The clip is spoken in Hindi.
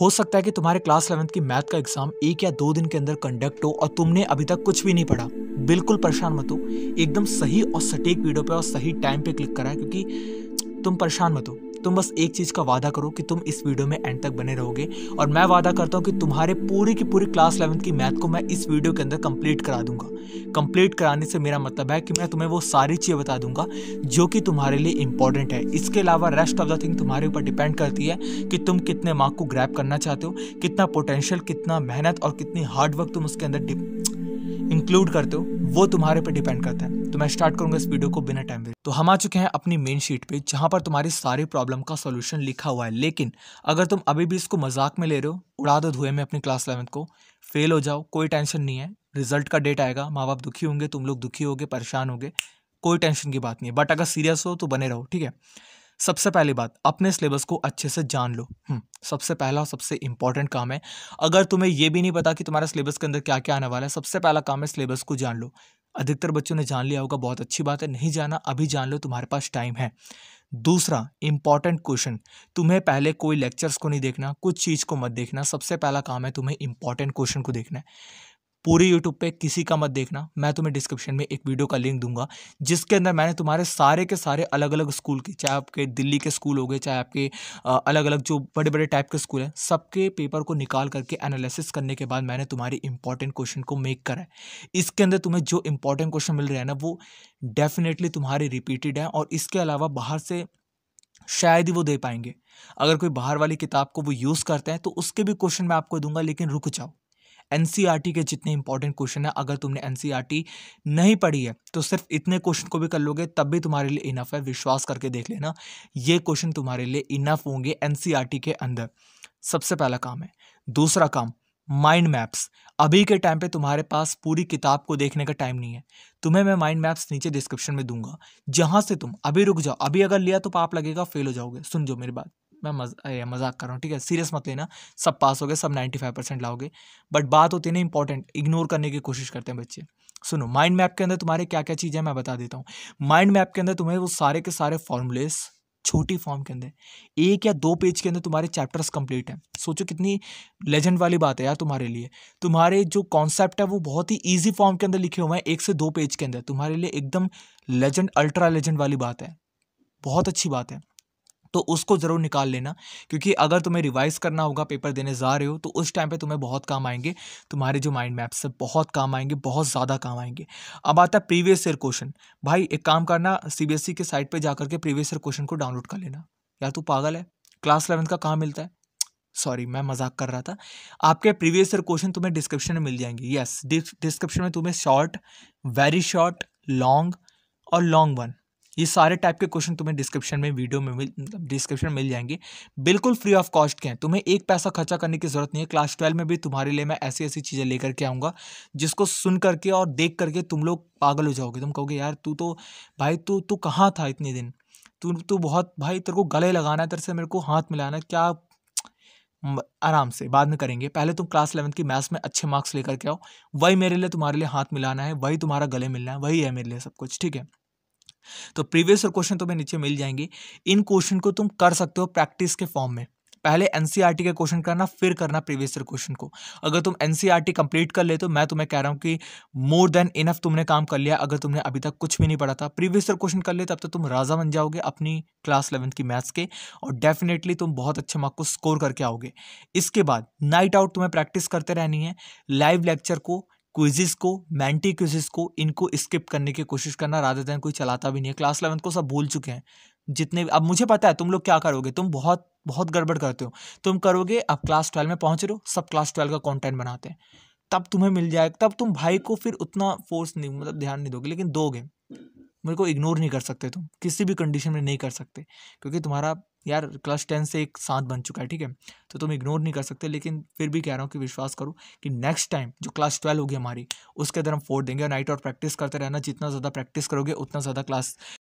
हो सकता है कि तुम्हारे क्लास इलेवंथ की मैथ का एग्जाम एक या दो दिन के अंदर कंडक्ट हो और तुमने अभी तक कुछ भी नहीं पढ़ा बिल्कुल परेशान मत हो एकदम सही और सटीक वीडियो पे और सही टाइम पे क्लिक करा है क्योंकि तुम परेशान मत हो तुम बस एक चीज़ का वादा करो कि तुम इस वीडियो में एंड तक बने रहोगे और मैं वादा करता हूँ कि तुम्हारे पूरी की पूरी क्लास इलेवंथ की मैथ को मैं इस वीडियो के अंदर कंप्लीट करा दूंगा कंप्लीट कराने से मेरा मतलब है कि मैं तुम्हें वो सारी चीज़ें बता दूंगा जो कि तुम्हारे लिए इंपॉर्टेंट है इसके अलावा रेस्ट ऑफ द थिंग तुम्हारे ऊपर डिपेंड करती है कि तुम कितने मार्क को ग्रैप करना चाहते हो कितना पोटेंशियल कितना मेहनत और कितनी हार्डवर्क तुम उसके अंदर इंक्लूड करते हो वो तुम्हारे पे डिपेंड करता है तो मैं स्टार्ट करूंगा इस वीडियो को बिना टाइम वेस्ट तो हम आ चुके हैं अपनी मेन शीट पे जहां पर तुम्हारी सारी प्रॉब्लम का सोल्यूशन लिखा हुआ है लेकिन अगर तुम अभी भी इसको मजाक में ले रहे हो उड़ा दो धुएं में अपनी क्लास इलेवंथ को फेल हो जाओ कोई टेंशन नहीं है रिजल्ट का डेट आएगा माँ बाप दुखी होंगे तुम लोग दुखी होगे परेशान होगे कोई टेंशन की बात नहीं है बट अगर सीरियस हो तो बने रहो ठीक है सबसे पहली बात अपने सिलेबस को अच्छे से जान लो हम्म, सबसे पहला और सबसे इंपॉर्टेंट काम है अगर तुम्हें यह भी नहीं पता कि तुम्हारा सिलेबस के अंदर क्या क्या आने वाला है सबसे पहला काम है सिलेबस को जान लो अधिकतर बच्चों ने जान लिया होगा बहुत अच्छी बात है नहीं जाना अभी जान लो तुम्हारे पास टाइम है दूसरा इंपॉर्टेंट क्वेश्चन तुम्हें पहले कोई लेक्चर्स को नहीं देखना कुछ चीज़ को मत देखना सबसे पहला काम है तुम्हें इंपॉर्टेंट क्वेश्चन को देखना है पूरे यूट्यूब पे किसी का मत देखना मैं तुम्हें डिस्क्रिप्शन में एक वीडियो का लिंक दूंगा जिसके अंदर मैंने तुम्हारे सारे के सारे अलग अलग स्कूल के चाहे आपके दिल्ली के स्कूल हो गए चाहे आपके अलग अलग जो बड़े बड़े टाइप के स्कूल हैं सबके पेपर को निकाल करके एनालिसिस करने के बाद मैंने तुम्हारी इंपॉर्टेंट क्वेश्चन को मेक करा है इसके अंदर तुम्हें जो इंपॉर्टेंट क्वेश्चन मिल रहे हैं ना वो डेफिनेटली तुम्हारे रिपीटेड हैं और इसके अलावा बाहर से शायद ही वो दे पाएंगे अगर कोई बाहर वाली किताब को वो यूज़ करते हैं तो उसके भी क्वेश्चन मैं आपको दूंगा लेकिन रुक जाओ एन के जितने इंपॉर्टेंट क्वेश्चन है अगर तुमने एन नहीं पढ़ी है तो सिर्फ इतने क्वेश्चन को भी कर लोगे तब भी तुम्हारे लिए इनफ है विश्वास करके देख लेना ये क्वेश्चन तुम्हारे लिए इनफ होंगे एन के अंदर सबसे पहला काम है दूसरा काम माइंड मैप्स अभी के टाइम पे तुम्हारे पास पूरी किताब को देखने का टाइम नहीं है तुम्हें मैं माइंड मैप्स नीचे डिस्क्रिप्शन में दूंगा जहां से तुम अभी रुक जाओ अभी अगर लिया तो पाप लगेगा फेल हो जाओगे सुन जो मेरी बात मैं मज, मजाक कर रहा हूँ ठीक है सीरियस मत लेना सब पास हो गए सब नाइन्टी फाइव परसेंट लाओगे बट बात होती है ना इंपॉर्टेंट इग्नोर करने की कोशिश करते हैं बच्चे सुनो माइंड मैप के अंदर तुम्हारे क्या क्या चीज़ें मैं बता देता हूँ माइंड मैप के अंदर तुम्हें वो सारे के सारे फॉर्मुलेस छोटी फॉर्म के अंदर एक या दो पेज के अंदर तुम्हारे चैप्टर्स कंप्लीट हैं सोचो कितनी लेजेंड वाली बात है यार तुम्हारे लिए तुम्हारे जो कॉन्सेप्ट है वो बहुत ही ईजी फॉर्म के अंदर लिखे हुए हैं एक से दो पेज के अंदर तुम्हारे लिए एकदम लेजेंड अल्ट्रा लेजेंड वाली बात है बहुत अच्छी बात है तो उसको ज़रूर निकाल लेना क्योंकि अगर तुम्हें रिवाइज़ करना होगा पेपर देने जा रहे हो तो उस टाइम पर तुम्हें बहुत काम आएंगे तुम्हारे जो माइंड मैप्स है बहुत काम आएंगे बहुत ज़्यादा काम आएंगे अब आता है प्रीवियस ईयर क्वेश्चन भाई एक काम करना सी e के साइट पर जाकर के प्रीवियस ईयर क्वेश्चन को डाउनलोड कर लेना यार तू पागल है क्लास इलेवंथ का कहाँ मिलता है सॉरी मैं मजाक कर रहा था आपके प्रीवियस ईयर क्वेश्चन तुम्हें डिस्क्रिप्शन में मिल जाएंगे यस डिस्क्रिप्शन में तुम्हें शॉर्ट वेरी शॉर्ट लॉन्ग और लॉन्ग वन ये सारे टाइप के क्वेश्चन तुम्हें डिस्क्रिप्शन में वीडियो में मिल डिस्क्रिप्शन मतलब मिल जाएंगे बिल्कुल फ्री ऑफ कॉस्ट के हैं तुम्हें एक पैसा खर्चा करने की ज़रूरत नहीं है क्लास ट्वेल्व में भी तुम्हारे लिए मैं ऐसी ऐसी चीज़ें लेकर के आऊँगा जिसको सुन करके और देख करके तुम लोग पागल हो जाओगे तुम कहोगे यार तू तो भाई तू तू कहाँ था इतने दिन तू तू बहुत भाई तेरे को गले लगाना है तेरे से मेरे को हाथ मिलाना है क्या आराम से बाद में करेंगे पहले तुम क्लास इलेवंथ की मैथ्स में अच्छे मार्क्स लेकर के आओ वही मेरे लिए तुम्हारे लिए हाथ मिलाना है वही तुम्हारा गले मिलना है वही है मेरे लिए सब कुछ ठीक है तो प्रीवियस क्वेश्चन तुम्हें नीचे मिल जाएंगे इन क्वेश्चन को तुम कर सकते हो प्रैक्टिस के फॉर्म में पहले एनसीईआरटी e के क्वेश्चन करना फिर करना प्रीवियस ईयर क्वेश्चन को अगर तुम एनसीईआरटी कंप्लीट e कर ले तो मैं तुम्हें कह रहा हूं कि मोर देन इनफ तुमने काम कर लिया अगर तुमने अभी तक कुछ भी नहीं पढ़ा था प्रीवियस ईयर क्वेश्चन कर ले तब तो तुम राजा बन जाओगे अपनी क्लास इलेवंथ की मैथ्स के और डेफिनेटली तुम बहुत अच्छे मार्क को स्कोर करके आओगे इसके बाद नाइट आउट तुम्हें प्रैक्टिस करते रहनी है लाइव लेक्चर को क्विजिस को मैंटी क्विजिस को इनको स्किप करने की कोशिश करना राधे दैन कोई चलाता भी नहीं है क्लास इलेवंथ को सब भूल चुके हैं जितने अब मुझे पता है तुम लोग क्या करोगे तुम बहुत बहुत गड़बड़ करते हो तुम करोगे अब क्लास ट्वेल्व में पहुंच रहे हो सब क्लास ट्वेल्व का कंटेंट बनाते हैं तब तुम्हें मिल जाएगा तब तुम भाई को फिर उतना फोर्स नहीं मतलब ध्यान नहीं दोगे लेकिन दोगे मेरे को इग्नोर नहीं कर सकते तुम किसी भी कंडीशन में नहीं कर सकते क्योंकि तुम्हारा यार क्लास टेन से एक साथ बन चुका है ठीक है तो तुम इग्नोर नहीं कर सकते लेकिन फिर भी कह रहा हूँ कि विश्वास करो कि नेक्स्ट टाइम जो क्लास ट्वेल्व होगी हमारी उसके अंदर हम फोड़ देंगे और नाइट और प्रैक्टिस करते रहना जितना ज़्यादा प्रैक्टिस करोगे उतना ज़्यादा क्लास